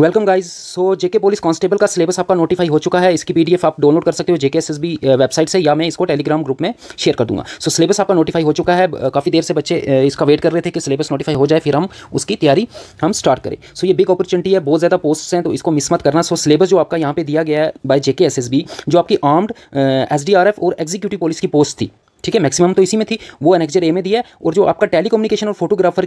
welcome guys so JK police constable का syllabus आपका notify हो चुका है इसकी पीडीएफ आप डाउनलोड कर सकते हो जेके एस वेबसाइट से या मैं इसको टेलीग्राम ग्रुप में शेयर कर दूंगा सो so, सिलेबस आपका नोटिफाई हो चुका है काफ़ी देर से बच्चे इसका वेट कर रहे थे कि सिलेबस नोटिफाई हो जाए फिर हम उसकी तैयारी हम स्टार्ट करें सो so, ये बिग अपॉर्चुनिटी है बहुत ज़्यादा पोस्ट हैं तो इसको मिस मत करना सो so, सिलेबस जो आपका यहाँ पर दिया गया है बाई जेके जो आपकी आर्म्ड एस और एग्जीक्यूटिव पुलिस की पोस्ट थी ठीक है मैक्सिमम तो इसी में थी वो एनेक्जर ए में दिया और जो आपका टेली और फोटोग्राफर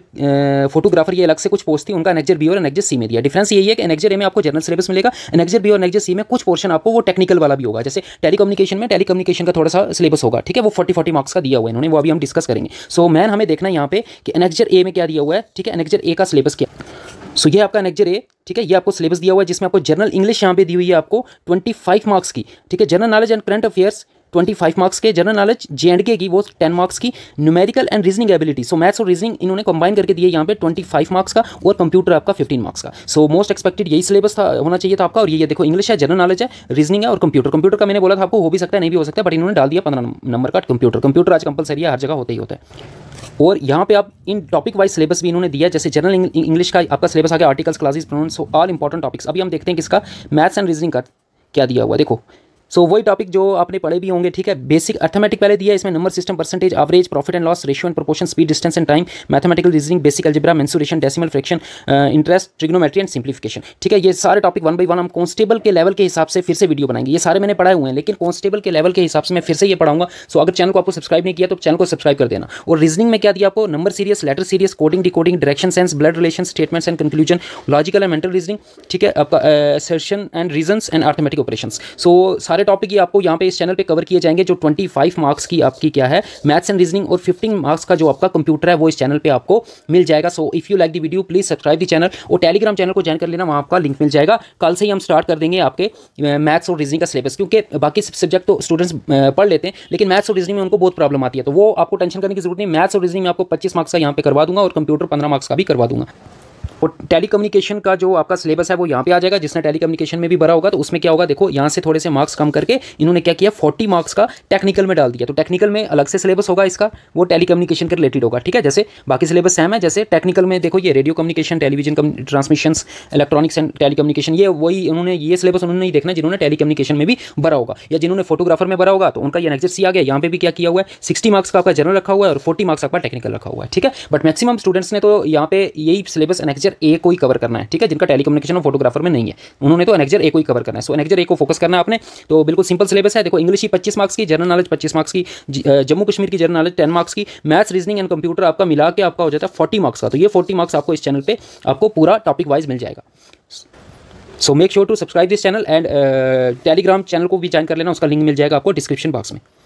फोटोग्राफर ये अलग से कुछ पोस्ट थी उनका एनेक्जर बी और एनेक्जर सी में दिया डिफरेंस यही है कि एनेक्जर ए में आपको जनरल सिलेबस मिलेगा एनेक्जर बी और एनेक्जर सी में कुछ पोर्शन आपको वो टेक्निकल वाला भी होगा जैसे टेलीकम्युनिकेशन में टेलीकम्युनिकेशन का थोड़ा सा सिलेबस होगा ठीक है वो फोर्टी फोर्टी मार्क्स का दिया हुआ है इन्होंने वो अभी हम डिस्कस करेंगे सो मैन हमें देखना है यहाँ पे कि एनेक्जर ए में क्या दिया हुआ है ठीक है एनेक्जर ए का सिलेबस क्या सो so, ये आपका एनेक्जर ए ठीक है ये आपको सिलेबस दिया हुआ है जिसमें आपको जनरल इंग्लिश यहाँ पे दी हुई है आपको ट्वेंटी फाइव मार्क्स की ठीक है general knowledge and current affairs twenty five marks के general knowledge J and K की वो टेन मार्क्स की numerical and reasoning ability so maths और रीजनिंग इन्होंने कंबाइन करके दिए यहाँ पे ट्वेंटी फाइव मार्क्स का और कंप्यूटर आपका फिफ्टीन मार्क्स का सो मोस्ट एक्सपेक्टेड यही सिलेबस था होना चाहिए था आपका और ये देखो इंग्लिश है जनरल नॉलेज है रीजनिंग है और कंप्यूटर कंप्यूटर का मैंने बोला था आपको हो भी सकता है नहीं भी हो सकता बट इन्होंने डाल दिया पंद्रह नंबर का कंप्यूटर कंप्यूटर आज कंपलसरी है हर जगह होते ही होता है और यहाँ पे आप इन टॉपिक वाइज सिलेबस भी इन्होंने दिया जैसे जनरल इंग्लिश का आपका सिलेबस आ गया articles classes pronouns all important topics अभी हम देखते हैं किसका मैथ्स एंड रीजनिंग का क्या दिया हुआ देखो सो वही टॉपिक जो आपने पढ़े भी होंगे ठीक है बेसिक अर्थमेटिक पहले दिया इसमें number system percentage average profit and loss ratio and proportion speed distance and time mathematical reasoning basic algebra mensuration decimal fraction interest trigonometry and simplification ठीक है ये सारे टॉपिक वन बाई वन हम constable के level के हिसाब से फिर से वीडियो बनाएंगे ये सारे मैंने पढ़ाए हुए हैं लेकिन कॉन्स्टेबल के लेवल के हिसाब से मैं फिर से ये पढ़ाऊंगा सो अगर चैनल को आपको सब्सक्राइब नहीं किया तो चैनल को सब्सक्राइब कर देना और रीजनिंग में क्या दिया आपको number series letter series coding decoding direction sense blood relation statements and conclusion logical and mental reasoning ठीक है आपका assertion and reason and arithmetic operation so सारे सारे टॉपिक आपको यहाँ पे इस चैनल पे कवर किए जाएंगे जो 25 मार्क्स की आपकी क्या है मैथ्स एंड रीजनिंग और 15 मार्क्स का जो आपका कंप्यूटर है वो इस चैनल पे आपको मिल जाएगा so if you like the video please subscribe the channel और टेलीग्राम चैनल को ज्वाइन कर लेना वहाँ आपका लिंक मिल जाएगा कल से ही हम स्टार्ट कर देंगे आपके मैथ्स और रीजनिंग का सिलेबस क्योंकि बाकी सब्जेक्ट तो स्टूडेंट्स पढ़ लेते हैं लेकिन मैथ्स और रीजनिंग में उनको बहुत प्रॉब्लम आती है तो वो आपको टेंशन करने की जरूरत नहीं मैथ्स और रीजनिंग में आपको पच्चीस मार्क्स का यहाँ पे करवा दूंगा और कंप्यूटर पंद्रह मार्क्स का भी करवा दूंगा और टेलीकम्युनिकेशन का जो आपका सिलेबस है वो यहाँ पे आ जाएगा जिसने टेलीकम्युनिकेशन में भी भरा होगा तो उसमें क्या होगा देखो यहाँ से थोड़े से मार्क्स कम करके इन्होंने क्या किया फोर्टी मार्क्स का टेक्निकल में डाल दिया तो टेक्निकल में अलग से सिलेबस होगा इसका वो टेलीकम्युनिकेशन के रिलेटेड होगा ठीक है जैसे बाकी सिलेबस सेम है जैसे टेक्निकल में देखो ये radio communication television transmission electronics and telecommunication ये वही उन्होंने ये सिलेबस उन्होंने नहीं देखना जिन्होंने टेलीकम्युनिकेशन में भी भरा होगा या जिन्होंने फोटोग्राफर में भरा होगा तो उनका यह एनर्जेट सी आ गया यहाँ पे भी क्या किया हुआ है सिक्सटी मार्क्स का आपका जनरल रखा हुआ है और फोर्टी मार्क्स आपका टेक्निकल रखा हुआ है ठीक है बट मैक्सिमम स्टूडेंट्स ने तो यहाँ पे यही सिलेबस एनेक्चर एनेक्जर ए को ही कवर करना है ठीक है जिनका टेलीकम्युनिकेशन और फोटोग्राफर में नहीं है उन्होंने तो एनेक्जर ए को ही कवर करना है सो एनेक्जर ए को फोकस करना है आपने तो बिल्कुल सिंपल सिलेबस है देखो इंग्लिश ही पच्चीस मार्क्स की जनरल नॉलेज पच्चीस मार्क्स की जम्मू कश्मीर की जनरल नॉलेज टेन मार्क्स की मैथ्स रीजनिंग एंड कंप्यूटर आपका मिला के आपका हो जाता है फोर्टी मार्क्स का तो ये फोर्टी मार्क्स आपको इस चैनल पर आपको पूरा टॉपिक वाइज मिल जाएगा so make sure to subscribe this channel and telegram channel को भी ज्वाइन कर लेना उसका लिंक मिल जाएगा आपको डिस्क्रिप्शन बॉक्स में